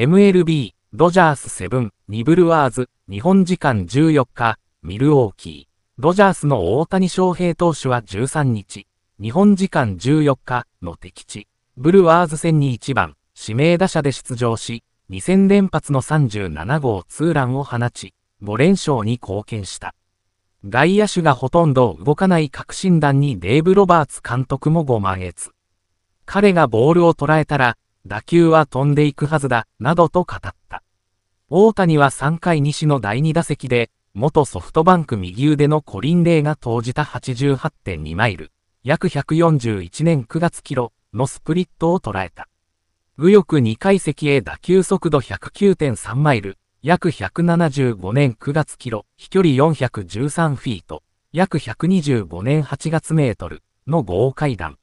MLB、ドジャース7、ニブルワーズ、日本時間14日、ミルウォーキー。ドジャースの大谷翔平投手は13日、日本時間14日の敵地、ブルワーズ戦に1番、指名打者で出場し、2戦連発の37号ツーランを放ち、5連勝に貢献した。外野手がほとんど動かない確信弾にデーブ・ロバーツ監督もご満悦。彼がボールを捉えたら、打球は飛んでいくはずだ、などと語った。大谷は3回西の第2打席で、元ソフトバンク右腕のコリン・レイが投じた88.2マイル、約141年9月キロのスプリットを捉えた。右翼2階席へ打球速度109.3マイル、約175年9月キロ、飛距離413フィート、約125年8月メートルの豪快弾。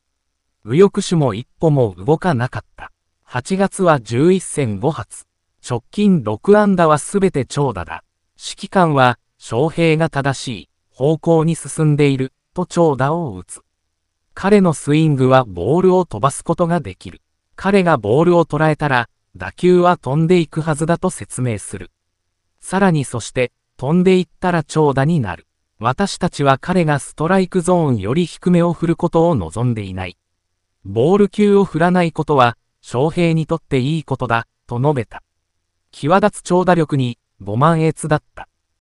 右翼手も一歩も動かなかった。8月は11戦5発、直近6安打はすべて長打だ。指揮官は、翔平が正しい、方向に進んでいる、と長打を打つ。彼のスイングはボールを飛ばすことができる。彼がボールを捉えたら、打球は飛んでいくはずだと説明する。さらにそして、飛んでいったら長打になる。私たちは彼がストライクゾーンより低めを振ることを望んでいない。ボール球を振らないことは、翔平にとっていいことだ、と述べた。際立つ長打力に、5万越だった。